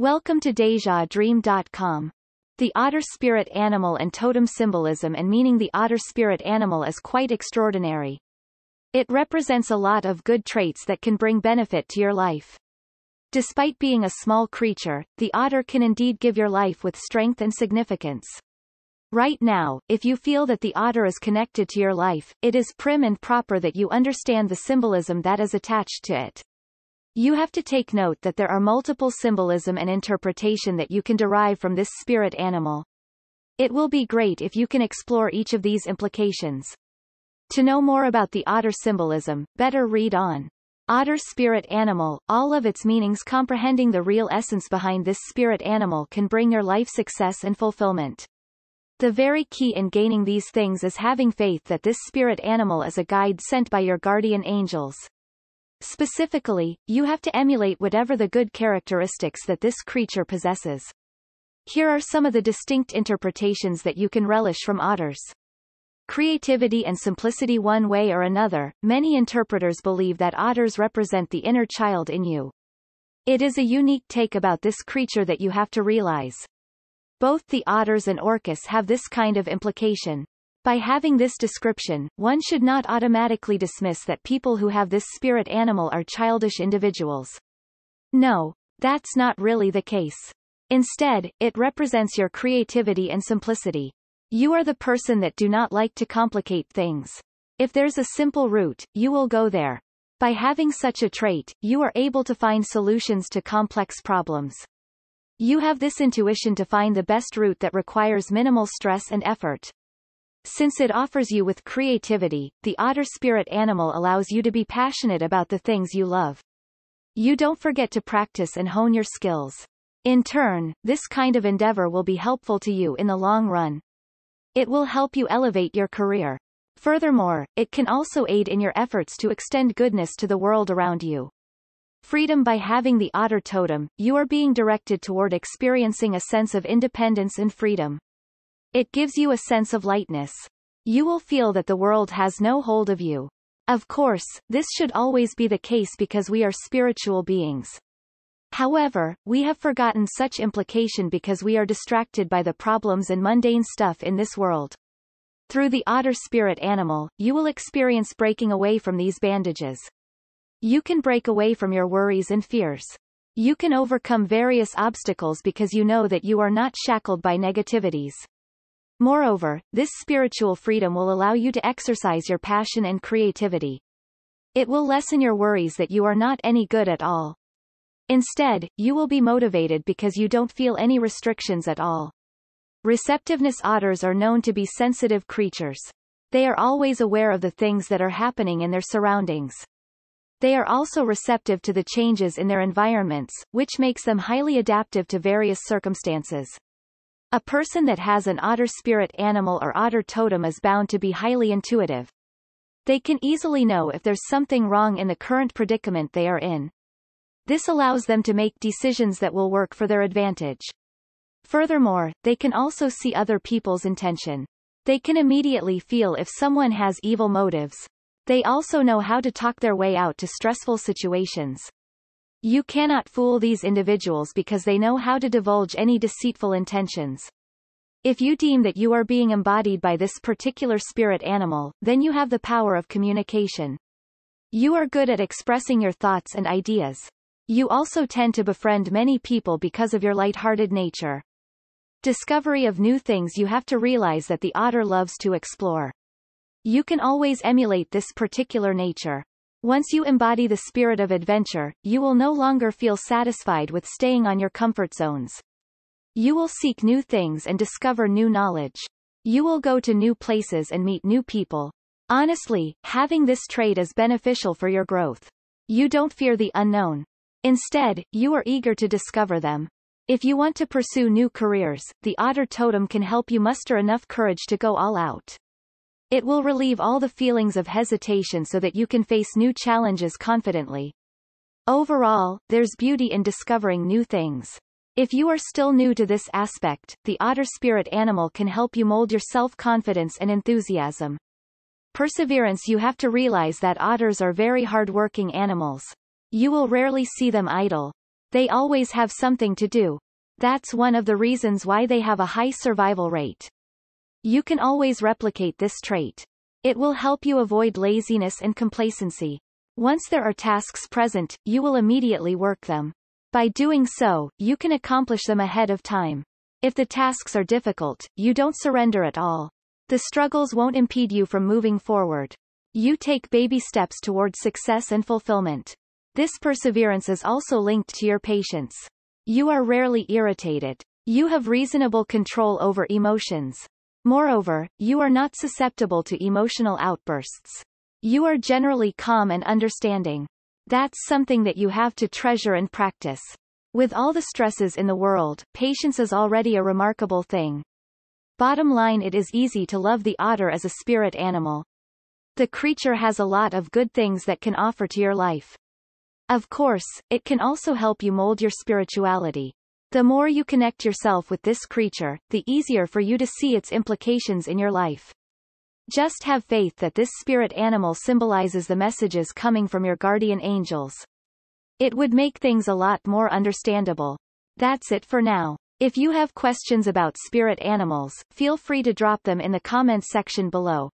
Welcome to DejaDream.com. The otter spirit animal and totem symbolism and meaning the otter spirit animal is quite extraordinary. It represents a lot of good traits that can bring benefit to your life. Despite being a small creature, the otter can indeed give your life with strength and significance. Right now, if you feel that the otter is connected to your life, it is prim and proper that you understand the symbolism that is attached to it. You have to take note that there are multiple symbolism and interpretation that you can derive from this spirit animal. It will be great if you can explore each of these implications. To know more about the otter symbolism, better read on. Otter spirit animal, all of its meanings comprehending the real essence behind this spirit animal can bring your life success and fulfillment. The very key in gaining these things is having faith that this spirit animal is a guide sent by your guardian angels. Specifically, you have to emulate whatever the good characteristics that this creature possesses. Here are some of the distinct interpretations that you can relish from otters. Creativity and simplicity one way or another, many interpreters believe that otters represent the inner child in you. It is a unique take about this creature that you have to realize. Both the otters and orcas have this kind of implication. By having this description, one should not automatically dismiss that people who have this spirit animal are childish individuals. No, that's not really the case. Instead, it represents your creativity and simplicity. You are the person that do not like to complicate things. If there's a simple route, you will go there. By having such a trait, you are able to find solutions to complex problems. You have this intuition to find the best route that requires minimal stress and effort. Since it offers you with creativity, the otter spirit animal allows you to be passionate about the things you love. You don't forget to practice and hone your skills. In turn, this kind of endeavor will be helpful to you in the long run. It will help you elevate your career. Furthermore, it can also aid in your efforts to extend goodness to the world around you. Freedom By having the otter totem, you are being directed toward experiencing a sense of independence and freedom. It gives you a sense of lightness. You will feel that the world has no hold of you. Of course, this should always be the case because we are spiritual beings. However, we have forgotten such implication because we are distracted by the problems and mundane stuff in this world. Through the otter spirit animal, you will experience breaking away from these bandages. You can break away from your worries and fears. You can overcome various obstacles because you know that you are not shackled by negativities. Moreover, this spiritual freedom will allow you to exercise your passion and creativity. It will lessen your worries that you are not any good at all. Instead, you will be motivated because you don't feel any restrictions at all. Receptiveness otters are known to be sensitive creatures. They are always aware of the things that are happening in their surroundings. They are also receptive to the changes in their environments, which makes them highly adaptive to various circumstances. A person that has an otter spirit animal or otter totem is bound to be highly intuitive. They can easily know if there's something wrong in the current predicament they are in. This allows them to make decisions that will work for their advantage. Furthermore, they can also see other people's intention. They can immediately feel if someone has evil motives. They also know how to talk their way out to stressful situations. You cannot fool these individuals because they know how to divulge any deceitful intentions. If you deem that you are being embodied by this particular spirit animal, then you have the power of communication. You are good at expressing your thoughts and ideas. You also tend to befriend many people because of your light-hearted nature. Discovery of new things you have to realize that the otter loves to explore. You can always emulate this particular nature. Once you embody the spirit of adventure, you will no longer feel satisfied with staying on your comfort zones. You will seek new things and discover new knowledge. You will go to new places and meet new people. Honestly, having this trait is beneficial for your growth. You don't fear the unknown. Instead, you are eager to discover them. If you want to pursue new careers, the otter totem can help you muster enough courage to go all out. It will relieve all the feelings of hesitation so that you can face new challenges confidently. Overall, there's beauty in discovering new things. If you are still new to this aspect, the otter spirit animal can help you mold your self-confidence and enthusiasm. Perseverance You have to realize that otters are very hard-working animals. You will rarely see them idle. They always have something to do. That's one of the reasons why they have a high survival rate. You can always replicate this trait. It will help you avoid laziness and complacency. Once there are tasks present, you will immediately work them. By doing so, you can accomplish them ahead of time. If the tasks are difficult, you don't surrender at all. The struggles won't impede you from moving forward. You take baby steps toward success and fulfillment. This perseverance is also linked to your patience. You are rarely irritated. You have reasonable control over emotions. Moreover, you are not susceptible to emotional outbursts. You are generally calm and understanding. That's something that you have to treasure and practice. With all the stresses in the world, patience is already a remarkable thing. Bottom line it is easy to love the otter as a spirit animal. The creature has a lot of good things that can offer to your life. Of course, it can also help you mold your spirituality. The more you connect yourself with this creature, the easier for you to see its implications in your life. Just have faith that this spirit animal symbolizes the messages coming from your guardian angels. It would make things a lot more understandable. That's it for now. If you have questions about spirit animals, feel free to drop them in the comments section below.